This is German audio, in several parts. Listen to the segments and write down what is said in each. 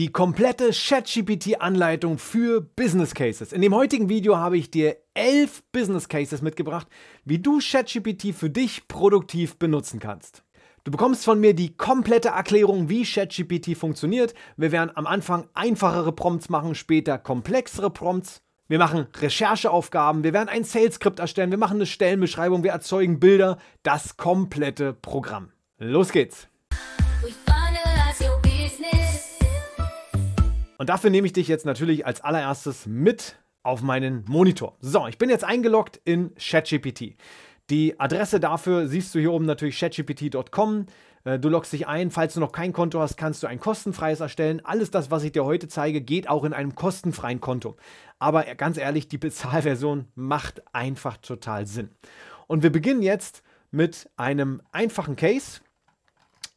die komplette ChatGPT-Anleitung für Business Cases. In dem heutigen Video habe ich dir elf Business Cases mitgebracht, wie du ChatGPT für dich produktiv benutzen kannst. Du bekommst von mir die komplette Erklärung, wie ChatGPT funktioniert. Wir werden am Anfang einfachere Prompts machen, später komplexere Prompts. Wir machen Rechercheaufgaben, wir werden ein Sales-Skript erstellen, wir machen eine Stellenbeschreibung, wir erzeugen Bilder, das komplette Programm. Los geht's! Und dafür nehme ich dich jetzt natürlich als allererstes mit auf meinen Monitor. So, ich bin jetzt eingeloggt in ChatGPT. Die Adresse dafür siehst du hier oben natürlich chatgpt.com. Äh, du loggst dich ein. Falls du noch kein Konto hast, kannst du ein kostenfreies erstellen. Alles das, was ich dir heute zeige, geht auch in einem kostenfreien Konto. Aber ganz ehrlich, die Bezahlversion macht einfach total Sinn. Und wir beginnen jetzt mit einem einfachen Case.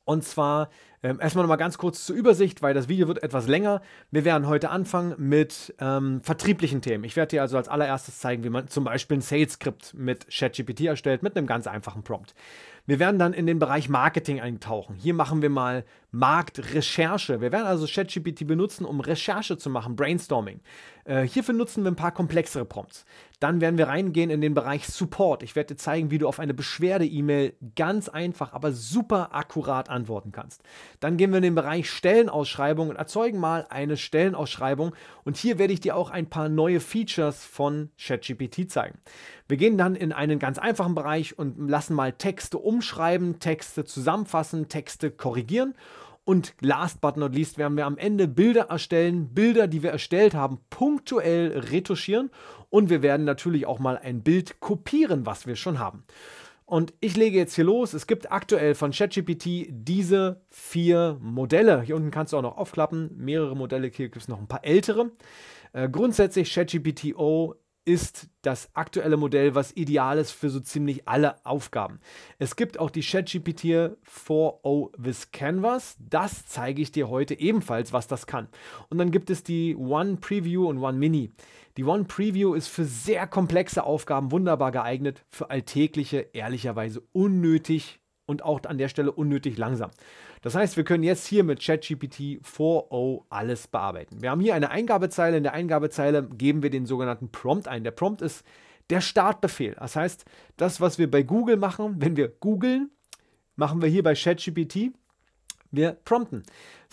Und zwar ähm, erstmal nochmal ganz kurz zur Übersicht, weil das Video wird etwas länger. Wir werden heute anfangen mit ähm, vertrieblichen Themen. Ich werde dir also als allererstes zeigen, wie man zum Beispiel ein Sales-Skript mit ChatGPT erstellt, mit einem ganz einfachen Prompt. Wir werden dann in den Bereich Marketing eintauchen. Hier machen wir mal Marktrecherche. Wir werden also ChatGPT benutzen, um Recherche zu machen, Brainstorming. Äh, hierfür nutzen wir ein paar komplexere Prompts. Dann werden wir reingehen in den Bereich Support. Ich werde dir zeigen, wie du auf eine Beschwerde-E-Mail ganz einfach, aber super akkurat antworten kannst. Dann gehen wir in den Bereich Stellenausschreibung und erzeugen mal eine Stellenausschreibung. Und hier werde ich dir auch ein paar neue Features von ChatGPT zeigen. Wir gehen dann in einen ganz einfachen Bereich und lassen mal Texte umschreiben, Texte zusammenfassen, Texte korrigieren. Und last but not least werden wir am Ende Bilder erstellen, Bilder, die wir erstellt haben, punktuell retuschieren. Und wir werden natürlich auch mal ein Bild kopieren, was wir schon haben. Und ich lege jetzt hier los. Es gibt aktuell von ChatGPT diese vier Modelle. Hier unten kannst du auch noch aufklappen. Mehrere Modelle, hier gibt es noch ein paar ältere. Äh, grundsätzlich ChatGPT-O ist das aktuelle Modell, was ideal ist für so ziemlich alle Aufgaben. Es gibt auch die ChatGPT 4.0 with Canvas. Das zeige ich dir heute ebenfalls, was das kann. Und dann gibt es die One Preview und One Mini. Die One Preview ist für sehr komplexe Aufgaben wunderbar geeignet, für alltägliche, ehrlicherweise unnötig und auch an der Stelle unnötig langsam. Das heißt, wir können jetzt hier mit ChatGPT 4.0 alles bearbeiten. Wir haben hier eine Eingabezeile. In der Eingabezeile geben wir den sogenannten Prompt ein. Der Prompt ist der Startbefehl. Das heißt, das, was wir bei Google machen, wenn wir googeln, machen wir hier bei ChatGPT. Wir prompten.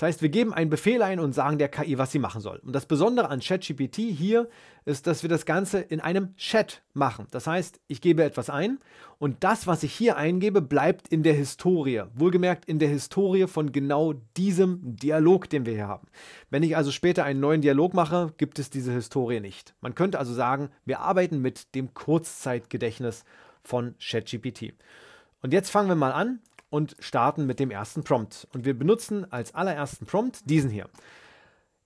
Das heißt, wir geben einen Befehl ein und sagen der KI, was sie machen soll. Und das Besondere an ChatGPT hier ist, dass wir das Ganze in einem Chat machen. Das heißt, ich gebe etwas ein und das, was ich hier eingebe, bleibt in der Historie. Wohlgemerkt in der Historie von genau diesem Dialog, den wir hier haben. Wenn ich also später einen neuen Dialog mache, gibt es diese Historie nicht. Man könnte also sagen, wir arbeiten mit dem Kurzzeitgedächtnis von ChatGPT. Und jetzt fangen wir mal an und starten mit dem ersten Prompt. Und wir benutzen als allerersten Prompt diesen hier.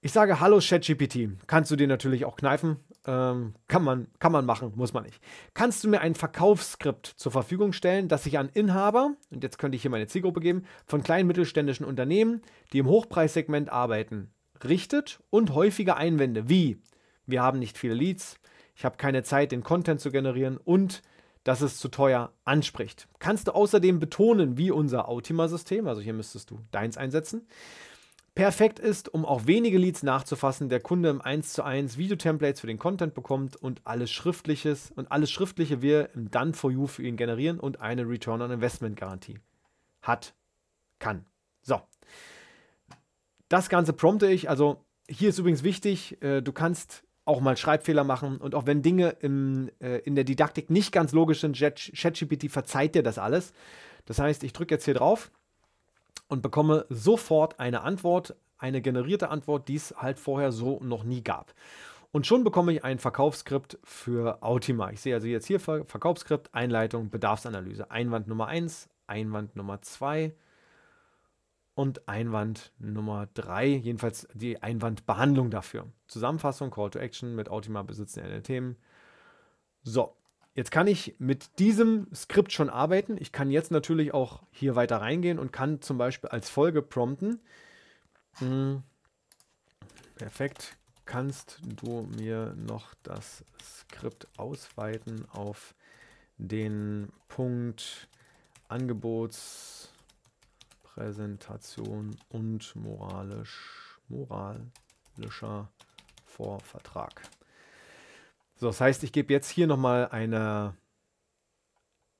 Ich sage Hallo ChatGPT. Kannst du dir natürlich auch kneifen. Ähm, kann, man, kann man machen, muss man nicht. Kannst du mir ein Verkaufsskript zur Verfügung stellen, das ich an Inhaber, und jetzt könnte ich hier meine Zielgruppe geben, von kleinen mittelständischen Unternehmen, die im Hochpreissegment arbeiten, richtet und häufige Einwände wie wir haben nicht viele Leads, ich habe keine Zeit, den Content zu generieren und dass es zu teuer anspricht. Kannst du außerdem betonen, wie unser Autima-System, also hier müsstest du deins einsetzen, perfekt ist, um auch wenige Leads nachzufassen, der Kunde im 1 zu 1 Videotemplates für den Content bekommt und alles Schriftliches und alles Schriftliche wir im Done for You für ihn generieren und eine Return on Investment Garantie hat, kann. So. Das Ganze prompte ich, also hier ist übrigens wichtig, äh, du kannst auch mal Schreibfehler machen. Und auch wenn Dinge im, äh, in der Didaktik nicht ganz logisch sind, ChatGPT verzeiht dir das alles. Das heißt, ich drücke jetzt hier drauf und bekomme sofort eine Antwort, eine generierte Antwort, die es halt vorher so noch nie gab. Und schon bekomme ich ein Verkaufsskript für Autima. Ich sehe also jetzt hier Ver Verkaufsskript, Einleitung, Bedarfsanalyse. Einwand Nummer 1, Einwand Nummer 2, und Einwand Nummer 3, jedenfalls die Einwandbehandlung dafür. Zusammenfassung, Call to Action mit Ultima besitzen alle Themen. So, jetzt kann ich mit diesem Skript schon arbeiten. Ich kann jetzt natürlich auch hier weiter reingehen und kann zum Beispiel als Folge prompten. Hm, perfekt. Kannst du mir noch das Skript ausweiten auf den Punkt Angebots... Präsentation und moralisch, moralischer Vorvertrag. So, das heißt, ich gebe jetzt hier nochmal eine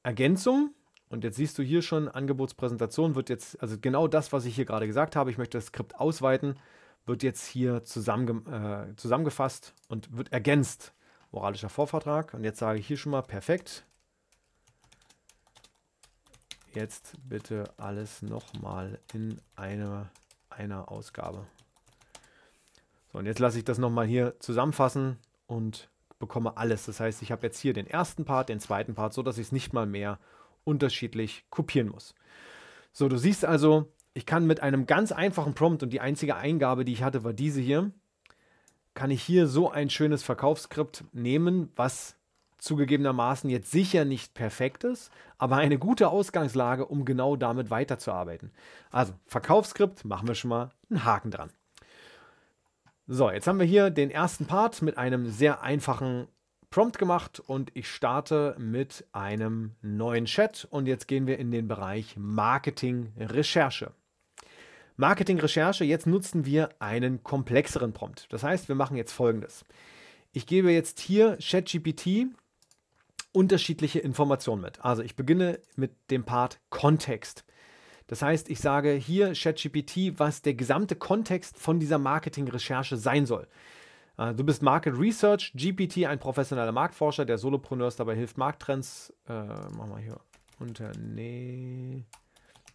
Ergänzung. Und jetzt siehst du hier schon, Angebotspräsentation wird jetzt, also genau das, was ich hier gerade gesagt habe, ich möchte das Skript ausweiten, wird jetzt hier zusammenge äh, zusammengefasst und wird ergänzt. Moralischer Vorvertrag. Und jetzt sage ich hier schon mal, perfekt, jetzt bitte alles nochmal in eine, einer Ausgabe. So, und jetzt lasse ich das nochmal hier zusammenfassen und bekomme alles. Das heißt, ich habe jetzt hier den ersten Part, den zweiten Part, so dass ich es nicht mal mehr unterschiedlich kopieren muss. So, du siehst also, ich kann mit einem ganz einfachen Prompt und die einzige Eingabe, die ich hatte, war diese hier, kann ich hier so ein schönes Verkaufsskript nehmen, was zugegebenermaßen jetzt sicher nicht perfekt ist, aber eine gute Ausgangslage, um genau damit weiterzuarbeiten. Also Verkaufsskript machen wir schon mal einen Haken dran. So, jetzt haben wir hier den ersten Part mit einem sehr einfachen Prompt gemacht und ich starte mit einem neuen Chat und jetzt gehen wir in den Bereich Marketing-Recherche. Marketing-Recherche, jetzt nutzen wir einen komplexeren Prompt. Das heißt, wir machen jetzt folgendes. Ich gebe jetzt hier ChatGPT unterschiedliche Informationen mit. Also ich beginne mit dem Part Kontext. Das heißt, ich sage hier ChatGPT, was der gesamte Kontext von dieser Marketing-Recherche sein soll. Äh, du bist Market Research, GPT, ein professioneller Marktforscher, der Solopreneurs dabei hilft, Markttrends, äh, machen wir hier, Unternehmen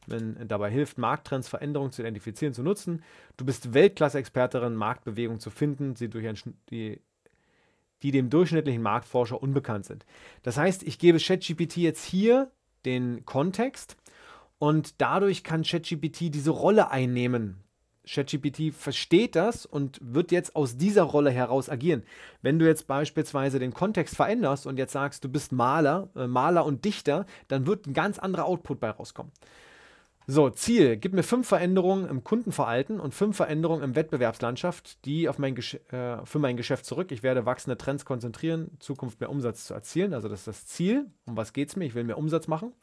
äh, dabei hilft, Markttrends, Veränderungen zu identifizieren, zu nutzen. Du bist Weltklasse-Experterin, Marktbewegungen zu finden, sie durch ein, die die dem durchschnittlichen Marktforscher unbekannt sind. Das heißt, ich gebe ChatGPT jetzt hier den Kontext und dadurch kann ChatGPT diese Rolle einnehmen. ChatGPT versteht das und wird jetzt aus dieser Rolle heraus agieren. Wenn du jetzt beispielsweise den Kontext veränderst und jetzt sagst, du bist Maler, äh, Maler und Dichter, dann wird ein ganz anderer Output bei rauskommen. So, Ziel. Gib mir fünf Veränderungen im Kundenverhalten und fünf Veränderungen im Wettbewerbslandschaft, die auf mein äh, für mein Geschäft zurück. Ich werde wachsende Trends konzentrieren, Zukunft mehr Umsatz zu erzielen. Also das ist das Ziel. Um was geht es mir? Ich will mehr Umsatz machen.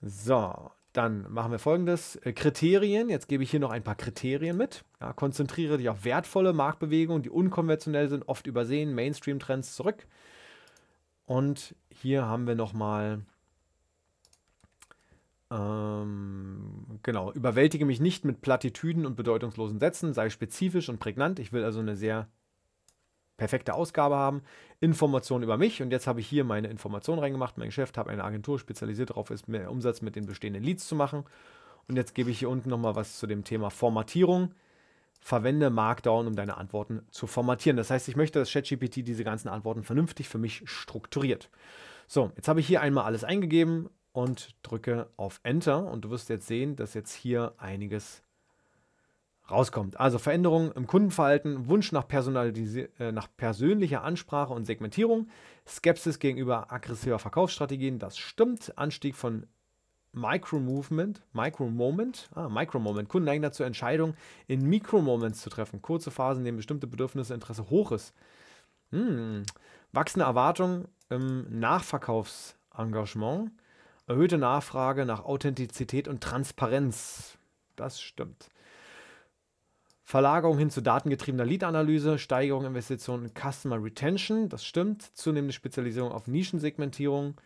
So, dann machen wir folgendes. Äh, Kriterien. Jetzt gebe ich hier noch ein paar Kriterien mit. Ja, konzentriere dich auf wertvolle Marktbewegungen, die unkonventionell sind, oft übersehen, Mainstream-Trends zurück. Und hier haben wir nochmal mal ähm, genau, überwältige mich nicht mit Plattitüden und bedeutungslosen Sätzen, sei spezifisch und prägnant. Ich will also eine sehr perfekte Ausgabe haben. Informationen über mich und jetzt habe ich hier meine Informationen reingemacht. Mein Geschäft habe eine Agentur spezialisiert darauf, ist mehr Umsatz mit den bestehenden Leads zu machen. Und jetzt gebe ich hier unten nochmal was zu dem Thema Formatierung. Verwende Markdown, um deine Antworten zu formatieren. Das heißt, ich möchte, dass ChatGPT diese ganzen Antworten vernünftig für mich strukturiert. So, jetzt habe ich hier einmal alles eingegeben, und drücke auf Enter und du wirst jetzt sehen, dass jetzt hier einiges rauskommt. Also Veränderungen im Kundenverhalten, Wunsch nach, äh, nach, persönlicher Ansprache und Segmentierung, Skepsis gegenüber aggressiver Verkaufsstrategien, das stimmt, Anstieg von Micro-Movement, Micro-Moment, ah, Micro-Moment, Kunden neigen dazu, Entscheidungen in Mikro-Moments zu treffen, kurze Phasen, in denen bestimmte Bedürfnisse, Interesse hoch ist. Hm. Wachsende Erwartungen im Nachverkaufsengagement, Erhöhte Nachfrage nach Authentizität und Transparenz. Das stimmt. Verlagerung hin zu datengetriebener Lead-Analyse, Steigerung Investitionen in Customer Retention, das stimmt, zunehmende Spezialisierung auf Nischensegmentierung,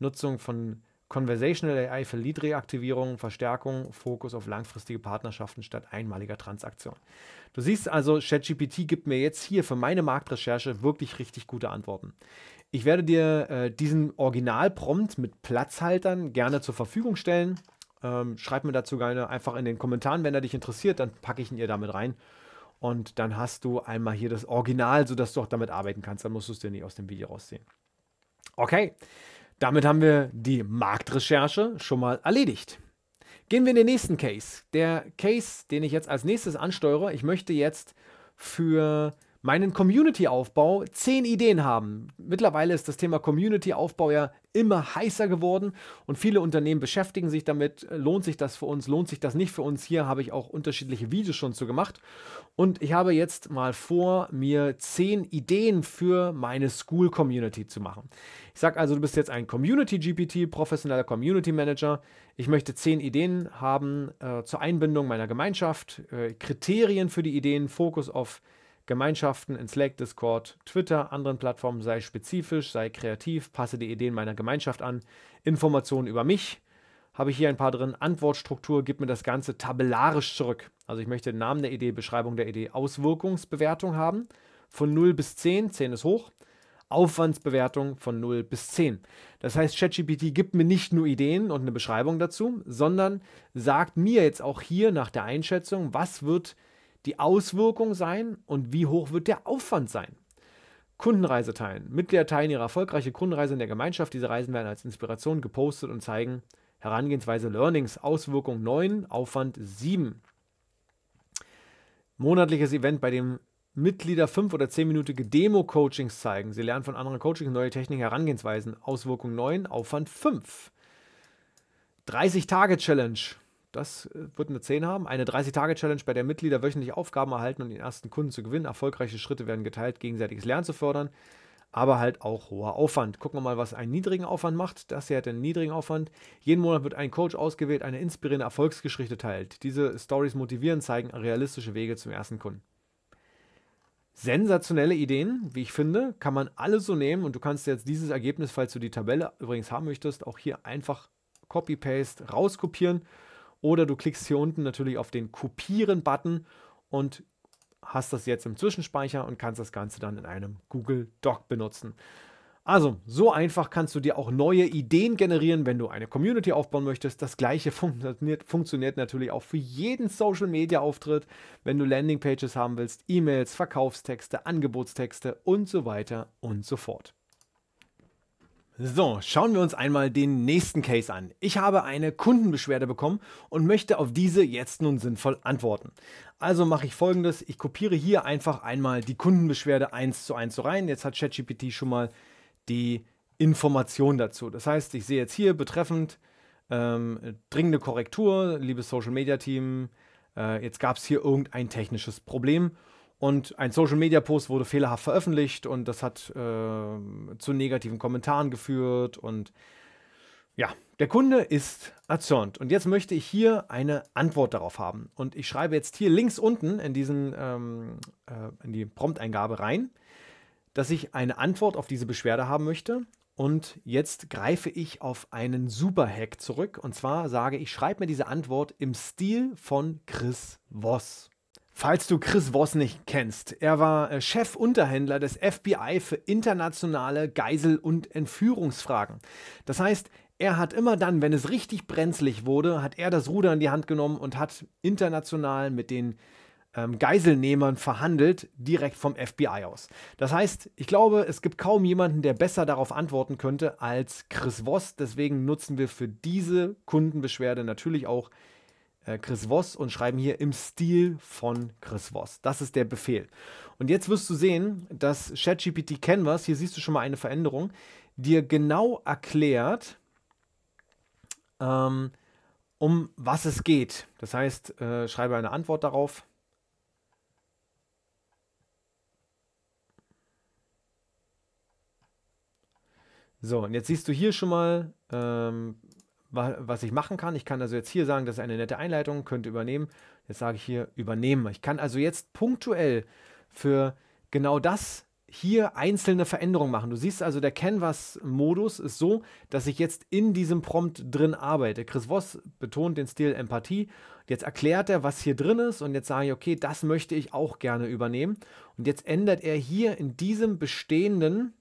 Nutzung von Conversational AI für Lead-Reaktivierung, Verstärkung, Fokus auf langfristige Partnerschaften statt einmaliger Transaktionen. Du siehst also, ChatGPT gibt mir jetzt hier für meine Marktrecherche wirklich richtig gute Antworten. Ich werde dir äh, diesen Originalprompt mit Platzhaltern gerne zur Verfügung stellen. Ähm, schreib mir dazu gerne einfach in den Kommentaren, wenn er dich interessiert, dann packe ich ihn dir damit rein. Und dann hast du einmal hier das Original, sodass du auch damit arbeiten kannst. Dann musst du es dir nicht aus dem Video rausziehen. Okay, damit haben wir die Marktrecherche schon mal erledigt. Gehen wir in den nächsten Case. Der Case, den ich jetzt als nächstes ansteuere, ich möchte jetzt für meinen Community-Aufbau zehn Ideen haben. Mittlerweile ist das Thema Community-Aufbau ja immer heißer geworden und viele Unternehmen beschäftigen sich damit. Lohnt sich das für uns? Lohnt sich das nicht für uns? Hier habe ich auch unterschiedliche Videos schon zu gemacht. Und ich habe jetzt mal vor, mir zehn Ideen für meine School-Community zu machen. Ich sage also, du bist jetzt ein Community-GPT, professioneller Community-Manager. Ich möchte zehn Ideen haben äh, zur Einbindung meiner Gemeinschaft, äh, Kriterien für die Ideen, Fokus auf Gemeinschaften in Slack, Discord, Twitter, anderen Plattformen, sei spezifisch, sei kreativ, passe die Ideen meiner Gemeinschaft an, Informationen über mich, habe ich hier ein paar drin. Antwortstruktur gib mir das Ganze tabellarisch zurück. Also ich möchte den Namen der Idee, Beschreibung der Idee, Auswirkungsbewertung haben von 0 bis 10, 10 ist hoch, Aufwandsbewertung von 0 bis 10. Das heißt, ChatGPT gibt mir nicht nur Ideen und eine Beschreibung dazu, sondern sagt mir jetzt auch hier nach der Einschätzung, was wird die Auswirkung sein und wie hoch wird der Aufwand sein? Kundenreise teilen. Mitglieder teilen ihre erfolgreiche Kundenreise in der Gemeinschaft. Diese Reisen werden als Inspiration gepostet und zeigen Herangehensweise Learnings, Auswirkung 9, Aufwand 7. Monatliches Event, bei dem Mitglieder 5 oder 10-minütige Demo-Coachings zeigen. Sie lernen von anderen Coachings neue Techniken, Herangehensweisen, Auswirkung 9, Aufwand 5. 30-Tage-Challenge. Das äh, wird eine 10 haben. Eine 30-Tage-Challenge, bei der Mitglieder wöchentlich Aufgaben erhalten und um den ersten Kunden zu gewinnen. Erfolgreiche Schritte werden geteilt, gegenseitiges Lernen zu fördern, aber halt auch hoher Aufwand. Gucken wir mal, was einen niedrigen Aufwand macht. Das hier hat einen niedrigen Aufwand. Jeden Monat wird ein Coach ausgewählt, eine inspirierende Erfolgsgeschichte teilt. Diese Stories motivieren, zeigen realistische Wege zum ersten Kunden. Sensationelle Ideen, wie ich finde, kann man alle so nehmen und du kannst jetzt dieses Ergebnis, falls du die Tabelle übrigens haben möchtest, auch hier einfach Copy-Paste rauskopieren oder du klickst hier unten natürlich auf den Kopieren-Button und hast das jetzt im Zwischenspeicher und kannst das Ganze dann in einem Google Doc benutzen. Also, so einfach kannst du dir auch neue Ideen generieren, wenn du eine Community aufbauen möchtest. Das gleiche funktioniert, funktioniert natürlich auch für jeden Social Media Auftritt, wenn du Landingpages haben willst, E-Mails, Verkaufstexte, Angebotstexte und so weiter und so fort. So, schauen wir uns einmal den nächsten Case an. Ich habe eine Kundenbeschwerde bekommen und möchte auf diese jetzt nun sinnvoll antworten. Also mache ich folgendes, ich kopiere hier einfach einmal die Kundenbeschwerde eins zu eins so rein. Jetzt hat ChatGPT schon mal die Information dazu. Das heißt, ich sehe jetzt hier betreffend ähm, dringende Korrektur, liebes Social Media Team, äh, jetzt gab es hier irgendein technisches Problem und ein Social-Media-Post wurde fehlerhaft veröffentlicht und das hat äh, zu negativen Kommentaren geführt. Und ja, der Kunde ist erzürnt. Und jetzt möchte ich hier eine Antwort darauf haben. Und ich schreibe jetzt hier links unten in, diesen, ähm, äh, in die Prompteingabe rein, dass ich eine Antwort auf diese Beschwerde haben möchte. Und jetzt greife ich auf einen Super-Hack zurück. Und zwar sage ich, schreibe mir diese Antwort im Stil von Chris Voss. Falls du Chris Voss nicht kennst, er war äh, Chefunterhändler des FBI für internationale Geisel- und Entführungsfragen. Das heißt, er hat immer dann, wenn es richtig brenzlig wurde, hat er das Ruder in die Hand genommen und hat international mit den ähm, Geiselnehmern verhandelt, direkt vom FBI aus. Das heißt, ich glaube, es gibt kaum jemanden, der besser darauf antworten könnte als Chris Voss. Deswegen nutzen wir für diese Kundenbeschwerde natürlich auch äh, Chris Voss und schreiben hier im Stil von Chris Voss. Das ist der Befehl. Und jetzt wirst du sehen, dass ChatGPT Canvas, hier siehst du schon mal eine Veränderung, dir genau erklärt, ähm, um was es geht. Das heißt, äh, schreibe eine Antwort darauf. So, und jetzt siehst du hier schon mal ähm, was ich machen kann. Ich kann also jetzt hier sagen, das ist eine nette Einleitung, könnte übernehmen. Jetzt sage ich hier übernehmen. Ich kann also jetzt punktuell für genau das hier einzelne Veränderungen machen. Du siehst also, der Canvas-Modus ist so, dass ich jetzt in diesem Prompt drin arbeite. Chris Voss betont den Stil Empathie. Jetzt erklärt er, was hier drin ist und jetzt sage ich, okay, das möchte ich auch gerne übernehmen. Und jetzt ändert er hier in diesem bestehenden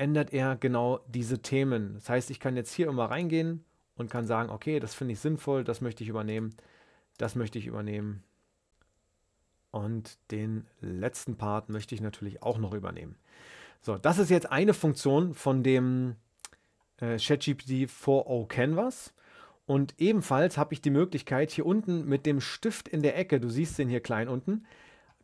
ändert er genau diese Themen. Das heißt, ich kann jetzt hier immer reingehen und kann sagen, okay, das finde ich sinnvoll, das möchte ich übernehmen, das möchte ich übernehmen. Und den letzten Part möchte ich natürlich auch noch übernehmen. So, das ist jetzt eine Funktion von dem äh, ChatGPT 4.0 Canvas. Und ebenfalls habe ich die Möglichkeit, hier unten mit dem Stift in der Ecke, du siehst den hier klein unten,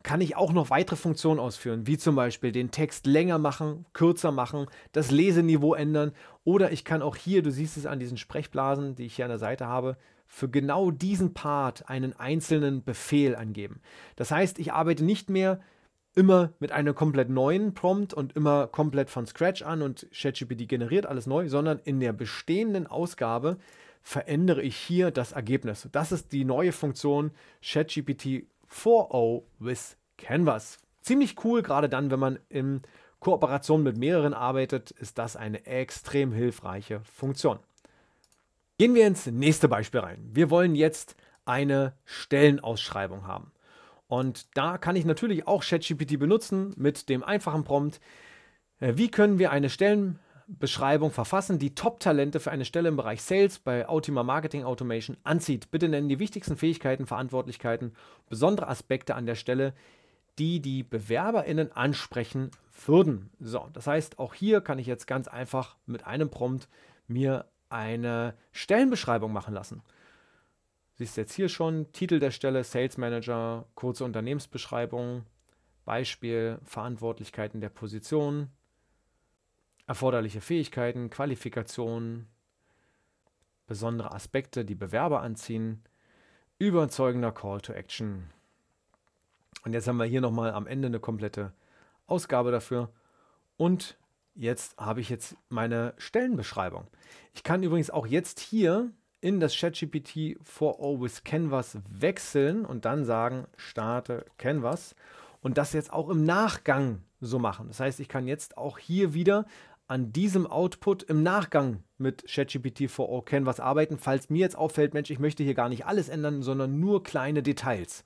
kann ich auch noch weitere Funktionen ausführen, wie zum Beispiel den Text länger machen, kürzer machen, das Leseniveau ändern oder ich kann auch hier, du siehst es an diesen Sprechblasen, die ich hier an der Seite habe, für genau diesen Part einen einzelnen Befehl angeben. Das heißt, ich arbeite nicht mehr immer mit einem komplett neuen Prompt und immer komplett von Scratch an und ChatGPT generiert alles neu, sondern in der bestehenden Ausgabe verändere ich hier das Ergebnis. Das ist die neue Funktion ChatGPT 4.0 with Canvas. Ziemlich cool, gerade dann, wenn man in Kooperation mit mehreren arbeitet, ist das eine extrem hilfreiche Funktion. Gehen wir ins nächste Beispiel rein. Wir wollen jetzt eine Stellenausschreibung haben. Und da kann ich natürlich auch ChatGPT benutzen mit dem einfachen Prompt. Äh, wie können wir eine Stellen, Beschreibung verfassen, die Top-Talente für eine Stelle im Bereich Sales bei Ultima Marketing Automation anzieht. Bitte nennen die wichtigsten Fähigkeiten, Verantwortlichkeiten, besondere Aspekte an der Stelle, die die BewerberInnen ansprechen würden. So, das heißt, auch hier kann ich jetzt ganz einfach mit einem Prompt mir eine Stellenbeschreibung machen lassen. Siehst jetzt hier schon Titel der Stelle, Sales Manager, kurze Unternehmensbeschreibung, Beispiel, Verantwortlichkeiten der Position, erforderliche Fähigkeiten, Qualifikationen, besondere Aspekte, die Bewerber anziehen, überzeugender Call to Action. Und jetzt haben wir hier nochmal am Ende eine komplette Ausgabe dafür. Und jetzt habe ich jetzt meine Stellenbeschreibung. Ich kann übrigens auch jetzt hier in das ChatGPT for Always Canvas wechseln und dann sagen, starte Canvas und das jetzt auch im Nachgang so machen. Das heißt, ich kann jetzt auch hier wieder an diesem Output im Nachgang mit ChatGPT 4o Canvas arbeiten, falls mir jetzt auffällt, Mensch, ich möchte hier gar nicht alles ändern, sondern nur kleine Details.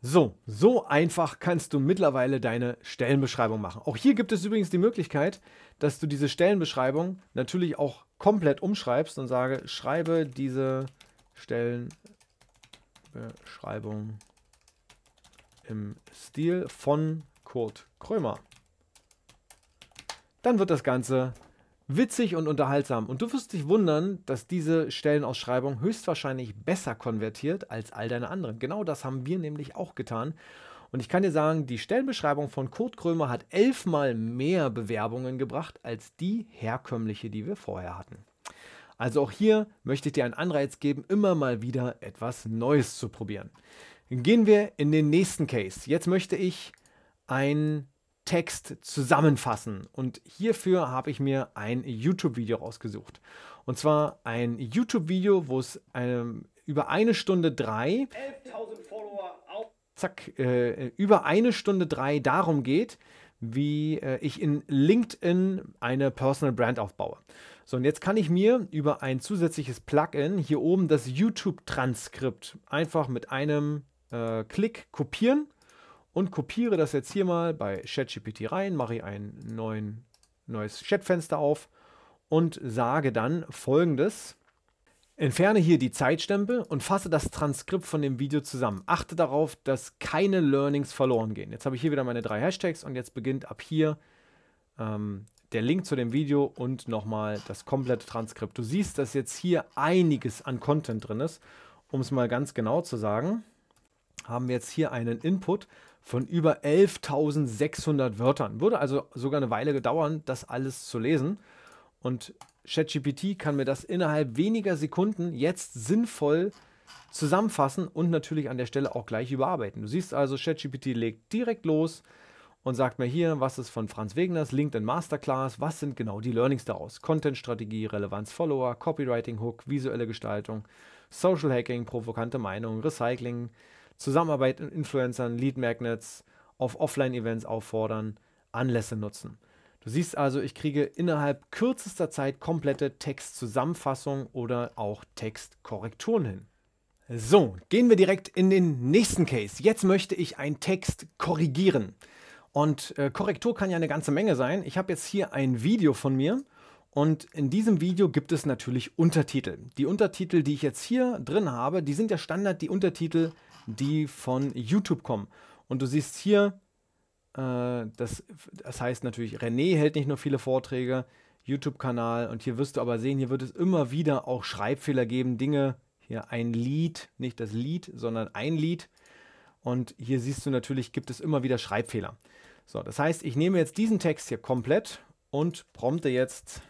So, so einfach kannst du mittlerweile deine Stellenbeschreibung machen. Auch hier gibt es übrigens die Möglichkeit, dass du diese Stellenbeschreibung natürlich auch komplett umschreibst und sage, schreibe diese Stellenbeschreibung im Stil von Kurt Krömer dann wird das Ganze witzig und unterhaltsam. Und du wirst dich wundern, dass diese Stellenausschreibung höchstwahrscheinlich besser konvertiert als all deine anderen. Genau das haben wir nämlich auch getan. Und ich kann dir sagen, die Stellenbeschreibung von Kurt Krömer hat elfmal mehr Bewerbungen gebracht als die herkömmliche, die wir vorher hatten. Also auch hier möchte ich dir einen Anreiz geben, immer mal wieder etwas Neues zu probieren. Gehen wir in den nächsten Case. Jetzt möchte ich ein Text zusammenfassen. Und hierfür habe ich mir ein YouTube-Video rausgesucht. Und zwar ein YouTube-Video, wo es ähm, über eine Stunde drei, zack, äh, über eine Stunde drei darum geht, wie äh, ich in LinkedIn eine Personal Brand aufbaue. So, und jetzt kann ich mir über ein zusätzliches Plugin hier oben das YouTube-Transkript einfach mit einem äh, Klick kopieren und kopiere das jetzt hier mal bei ChatGPT rein, mache ich ein neuen, neues Chatfenster auf und sage dann folgendes. Entferne hier die Zeitstempel und fasse das Transkript von dem Video zusammen. Achte darauf, dass keine Learnings verloren gehen. Jetzt habe ich hier wieder meine drei Hashtags und jetzt beginnt ab hier ähm, der Link zu dem Video und nochmal das komplette Transkript. Du siehst, dass jetzt hier einiges an Content drin ist. Um es mal ganz genau zu sagen, haben wir jetzt hier einen Input von über 11.600 Wörtern. Würde also sogar eine Weile gedauern, das alles zu lesen. Und ChatGPT kann mir das innerhalb weniger Sekunden jetzt sinnvoll zusammenfassen und natürlich an der Stelle auch gleich überarbeiten. Du siehst also, ChatGPT legt direkt los und sagt mir hier, was ist von Franz Wegners LinkedIn Masterclass, was sind genau die Learnings daraus? Content-Strategie, Relevanz-Follower, Copywriting-Hook, visuelle Gestaltung, Social Hacking, provokante Meinung, Recycling, Zusammenarbeit mit Influencern, Lead Magnets, auf Offline-Events auffordern, Anlässe nutzen. Du siehst also, ich kriege innerhalb kürzester Zeit komplette Textzusammenfassung oder auch Textkorrekturen hin. So, gehen wir direkt in den nächsten Case. Jetzt möchte ich einen Text korrigieren. Und äh, Korrektur kann ja eine ganze Menge sein. Ich habe jetzt hier ein Video von mir und in diesem Video gibt es natürlich Untertitel. Die Untertitel, die ich jetzt hier drin habe, die sind ja Standard die Untertitel, die von YouTube kommen. Und du siehst hier, äh, das, das heißt natürlich, René hält nicht nur viele Vorträge, YouTube-Kanal. Und hier wirst du aber sehen, hier wird es immer wieder auch Schreibfehler geben, Dinge, hier ein Lied, nicht das Lied, sondern ein Lied. Und hier siehst du natürlich, gibt es immer wieder Schreibfehler. So, das heißt, ich nehme jetzt diesen Text hier komplett und prompte jetzt,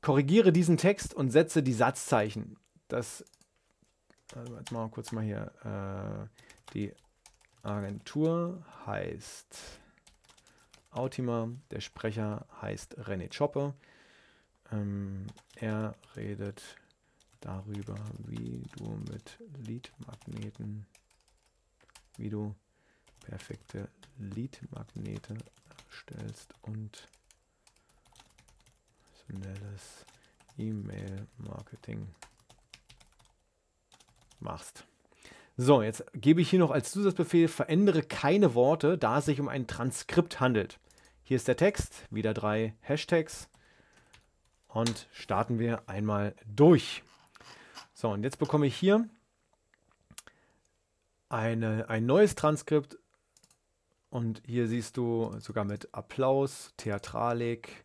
korrigiere diesen Text und setze die Satzzeichen. Das also jetzt machen wir kurz mal hier. Äh, die Agentur heißt Autima. Der Sprecher heißt René Choppe. Ähm, er redet darüber, wie du mit Leadmagneten, wie du perfekte Leadmagnete erstellst und personelles E-Mail-Marketing machst. So, jetzt gebe ich hier noch als Zusatzbefehl, verändere keine Worte, da es sich um ein Transkript handelt. Hier ist der Text, wieder drei Hashtags und starten wir einmal durch. So, und jetzt bekomme ich hier eine, ein neues Transkript und hier siehst du sogar mit Applaus, Theatralik,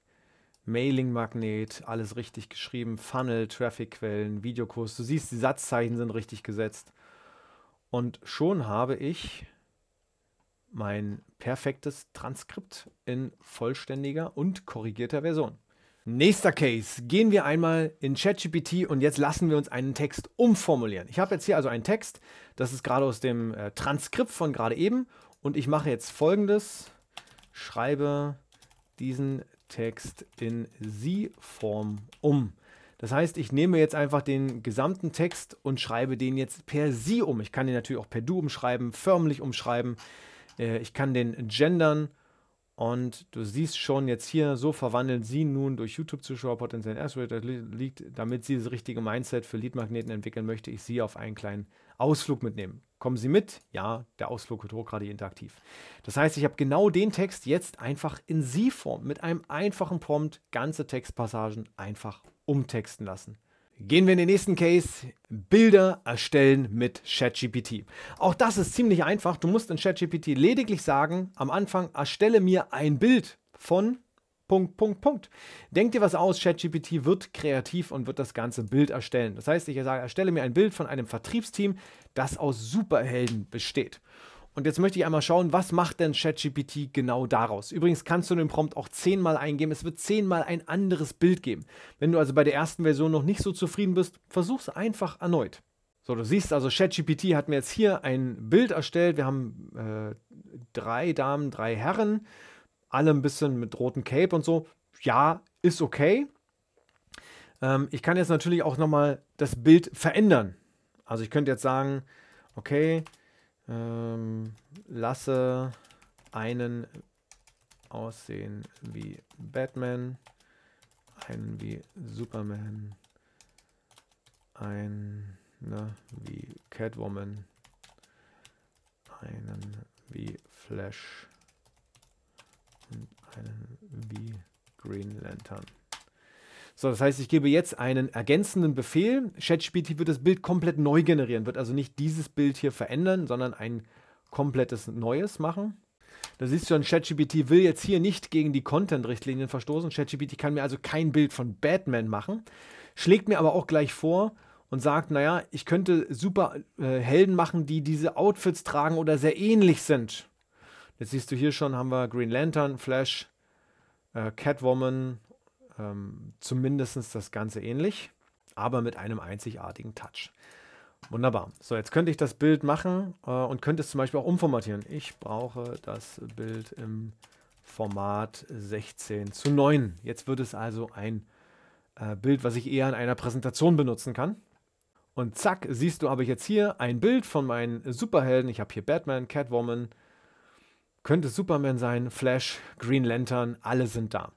Mailing-Magnet, alles richtig geschrieben, Funnel, Traffic-Quellen, Videokurs. Du siehst, die Satzzeichen sind richtig gesetzt. Und schon habe ich mein perfektes Transkript in vollständiger und korrigierter Version. Nächster Case. Gehen wir einmal in ChatGPT und jetzt lassen wir uns einen Text umformulieren. Ich habe jetzt hier also einen Text, das ist gerade aus dem äh, Transkript von gerade eben und ich mache jetzt folgendes. Schreibe diesen Text in Sie-Form um. Das heißt, ich nehme jetzt einfach den gesamten Text und schreibe den jetzt per Sie um. Ich kann den natürlich auch per Du umschreiben, förmlich umschreiben. Äh, ich kann den gendern. Und du siehst schon jetzt hier, so verwandeln sie nun durch YouTube-Zuschauer potenziell Asteroid liegt, damit sie das richtige Mindset für Leadmagneten entwickeln, möchte ich sie auf einen kleinen Ausflug mitnehmen. Kommen Sie mit? Ja, der Ausfluglocutor gerade interaktiv. Das heißt, ich habe genau den Text jetzt einfach in Sie-Form mit einem einfachen Prompt ganze Textpassagen einfach umtexten lassen. Gehen wir in den nächsten Case. Bilder erstellen mit ChatGPT. Auch das ist ziemlich einfach. Du musst in ChatGPT lediglich sagen, am Anfang erstelle mir ein Bild von Punkt, Punkt, Punkt. Denk dir was aus, ChatGPT wird kreativ und wird das ganze Bild erstellen. Das heißt, ich sage, erstelle mir ein Bild von einem Vertriebsteam, das aus Superhelden besteht. Und jetzt möchte ich einmal schauen, was macht denn ChatGPT genau daraus? Übrigens kannst du den Prompt auch zehnmal eingeben. Es wird zehnmal ein anderes Bild geben. Wenn du also bei der ersten Version noch nicht so zufrieden bist, versuch's einfach erneut. So, du siehst also, ChatGPT hat mir jetzt hier ein Bild erstellt. Wir haben äh, drei Damen, drei Herren alle ein bisschen mit rotem Cape und so. Ja, ist okay. Ähm, ich kann jetzt natürlich auch nochmal das Bild verändern. Also ich könnte jetzt sagen, okay, ähm, lasse einen aussehen wie Batman, einen wie Superman, einen ne, wie Catwoman, einen wie Flash kennen äh, wie Green Lantern. So, das heißt, ich gebe jetzt einen ergänzenden Befehl. ChatGPT wird das Bild komplett neu generieren, wird also nicht dieses Bild hier verändern, sondern ein komplettes neues machen. Da siehst du schon, ChatGPT will jetzt hier nicht gegen die Content-Richtlinien verstoßen. ChatGPT kann mir also kein Bild von Batman machen, schlägt mir aber auch gleich vor und sagt, naja, ich könnte super äh, Helden machen, die diese Outfits tragen oder sehr ähnlich sind. Jetzt siehst du hier schon, haben wir Green Lantern, Flash, äh, Catwoman, ähm, zumindest das Ganze ähnlich, aber mit einem einzigartigen Touch. Wunderbar. So, jetzt könnte ich das Bild machen äh, und könnte es zum Beispiel auch umformatieren. Ich brauche das Bild im Format 16 zu 9. Jetzt wird es also ein äh, Bild, was ich eher in einer Präsentation benutzen kann. Und zack, siehst du, habe ich jetzt hier ein Bild von meinen Superhelden. Ich habe hier Batman, Catwoman, könnte Superman sein, Flash, Green Lantern, alle sind da.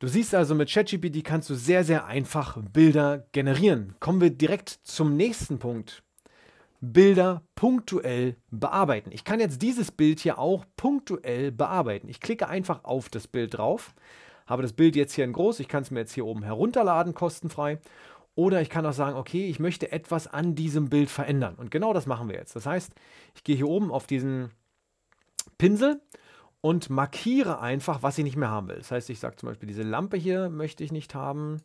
Du siehst also, mit ChatGPT kannst du sehr, sehr einfach Bilder generieren. Kommen wir direkt zum nächsten Punkt. Bilder punktuell bearbeiten. Ich kann jetzt dieses Bild hier auch punktuell bearbeiten. Ich klicke einfach auf das Bild drauf, habe das Bild jetzt hier in groß, ich kann es mir jetzt hier oben herunterladen, kostenfrei. Oder ich kann auch sagen, okay, ich möchte etwas an diesem Bild verändern. Und genau das machen wir jetzt. Das heißt, ich gehe hier oben auf diesen Pinsel und markiere einfach, was ich nicht mehr haben will. Das heißt, ich sage zum Beispiel, diese Lampe hier möchte ich nicht haben.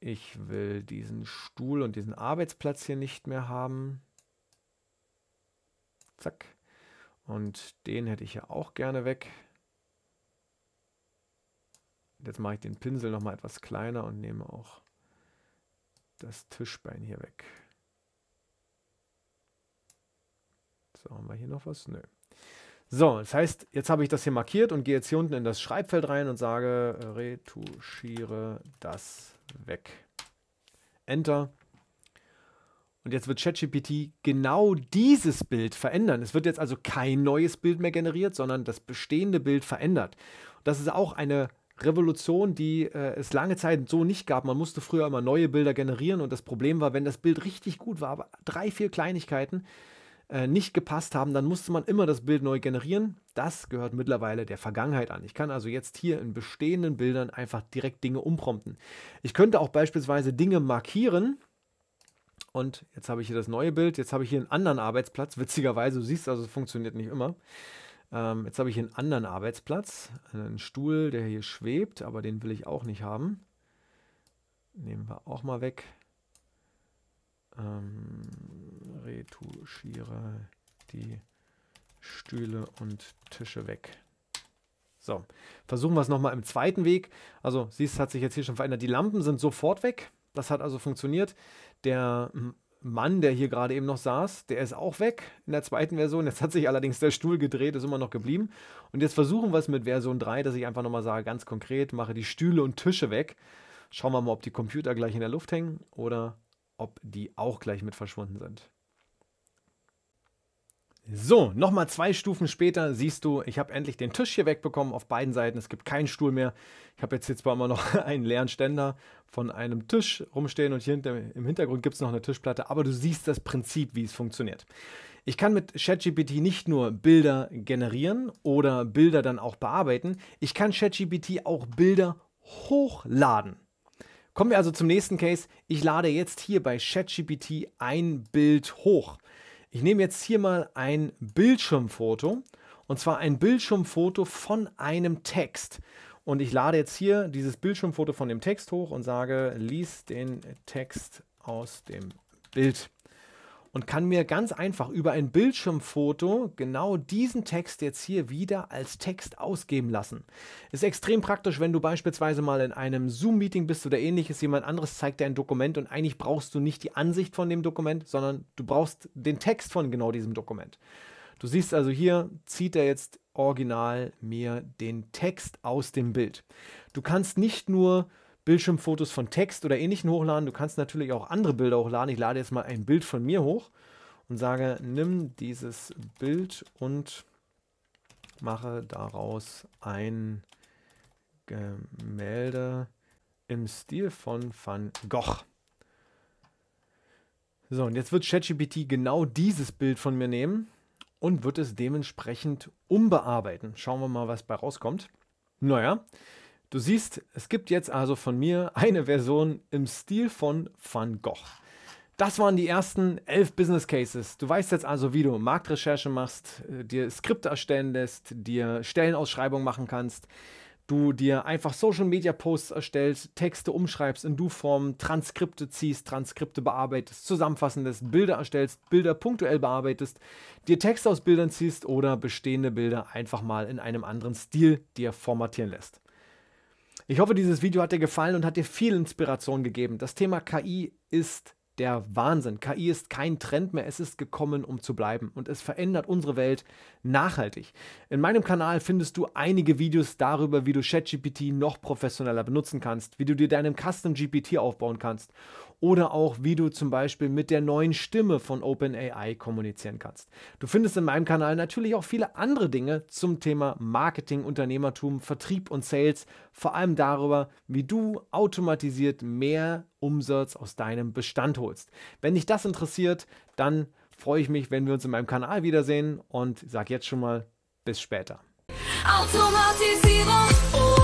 Ich will diesen Stuhl und diesen Arbeitsplatz hier nicht mehr haben. Zack. Und den hätte ich ja auch gerne weg. Jetzt mache ich den Pinsel nochmal etwas kleiner und nehme auch das Tischbein hier weg. So, haben wir hier noch was? Nö. So, das heißt, jetzt habe ich das hier markiert und gehe jetzt hier unten in das Schreibfeld rein und sage, äh, retuschiere das weg. Enter. Und jetzt wird ChatGPT genau dieses Bild verändern. Es wird jetzt also kein neues Bild mehr generiert, sondern das bestehende Bild verändert. Das ist auch eine Revolution, die äh, es lange Zeit so nicht gab. Man musste früher immer neue Bilder generieren und das Problem war, wenn das Bild richtig gut war, aber drei, vier Kleinigkeiten, äh, nicht gepasst haben, dann musste man immer das Bild neu generieren. Das gehört mittlerweile der Vergangenheit an. Ich kann also jetzt hier in bestehenden Bildern einfach direkt Dinge umprompten. Ich könnte auch beispielsweise Dinge markieren. Und jetzt habe ich hier das neue Bild, jetzt habe ich hier einen anderen Arbeitsplatz. Witzigerweise, du siehst also, es funktioniert nicht immer. Ähm, jetzt habe ich hier einen anderen Arbeitsplatz, einen Stuhl, der hier schwebt, aber den will ich auch nicht haben. Nehmen wir auch mal weg. Ähm, retuschiere die Stühle und Tische weg. So, versuchen wir es nochmal im zweiten Weg. Also siehst, hat sich jetzt hier schon verändert. Die Lampen sind sofort weg. Das hat also funktioniert. Der Mann, der hier gerade eben noch saß, der ist auch weg in der zweiten Version. Jetzt hat sich allerdings der Stuhl gedreht, ist immer noch geblieben. Und jetzt versuchen wir es mit Version 3, dass ich einfach nochmal sage, ganz konkret, mache die Stühle und Tische weg. Schauen wir mal, ob die Computer gleich in der Luft hängen oder ob die auch gleich mit verschwunden sind. So, nochmal zwei Stufen später siehst du, ich habe endlich den Tisch hier wegbekommen auf beiden Seiten. Es gibt keinen Stuhl mehr. Ich habe jetzt hier zwar immer noch einen leeren Ständer von einem Tisch rumstehen und hier im Hintergrund gibt es noch eine Tischplatte, aber du siehst das Prinzip, wie es funktioniert. Ich kann mit ChatGPT nicht nur Bilder generieren oder Bilder dann auch bearbeiten, ich kann ChatGPT auch Bilder hochladen. Kommen wir also zum nächsten Case. Ich lade jetzt hier bei ChatGPT ein Bild hoch. Ich nehme jetzt hier mal ein Bildschirmfoto und zwar ein Bildschirmfoto von einem Text. Und ich lade jetzt hier dieses Bildschirmfoto von dem Text hoch und sage, lies den Text aus dem Bild und kann mir ganz einfach über ein Bildschirmfoto genau diesen Text jetzt hier wieder als Text ausgeben lassen. Ist extrem praktisch, wenn du beispielsweise mal in einem Zoom-Meeting bist oder ähnliches, jemand anderes zeigt dir ein Dokument und eigentlich brauchst du nicht die Ansicht von dem Dokument, sondern du brauchst den Text von genau diesem Dokument. Du siehst also hier, zieht er jetzt original mir den Text aus dem Bild. Du kannst nicht nur Bildschirmfotos von Text oder ähnlichen hochladen. Du kannst natürlich auch andere Bilder hochladen. Ich lade jetzt mal ein Bild von mir hoch und sage, nimm dieses Bild und mache daraus ein Gemälde im Stil von Van Gogh. So, und jetzt wird ChatGPT genau dieses Bild von mir nehmen und wird es dementsprechend umbearbeiten. Schauen wir mal, was bei rauskommt. Naja, Du siehst, es gibt jetzt also von mir eine Version im Stil von Van Gogh. Das waren die ersten elf Business Cases. Du weißt jetzt also, wie du Marktrecherche machst, äh, dir Skripte erstellen lässt, dir Stellenausschreibungen machen kannst, du dir einfach Social Media Posts erstellst, Texte umschreibst in Du-Form, Transkripte ziehst, Transkripte bearbeitest, zusammenfassen lässt, Bilder erstellst, Bilder punktuell bearbeitest, dir Texte aus Bildern ziehst oder bestehende Bilder einfach mal in einem anderen Stil dir formatieren lässt. Ich hoffe, dieses Video hat dir gefallen und hat dir viel Inspiration gegeben. Das Thema KI ist der Wahnsinn. KI ist kein Trend mehr, es ist gekommen, um zu bleiben und es verändert unsere Welt nachhaltig. In meinem Kanal findest du einige Videos darüber, wie du ChatGPT noch professioneller benutzen kannst, wie du dir deinen Custom GPT aufbauen kannst oder auch wie du zum Beispiel mit der neuen Stimme von OpenAI kommunizieren kannst. Du findest in meinem Kanal natürlich auch viele andere Dinge zum Thema Marketing, Unternehmertum, Vertrieb und Sales, vor allem darüber, wie du automatisiert mehr Umsatz aus deinem Bestand holst. Wenn dich das interessiert, dann freue ich mich, wenn wir uns in meinem Kanal wiedersehen und sag jetzt schon mal bis später. Automatisierung.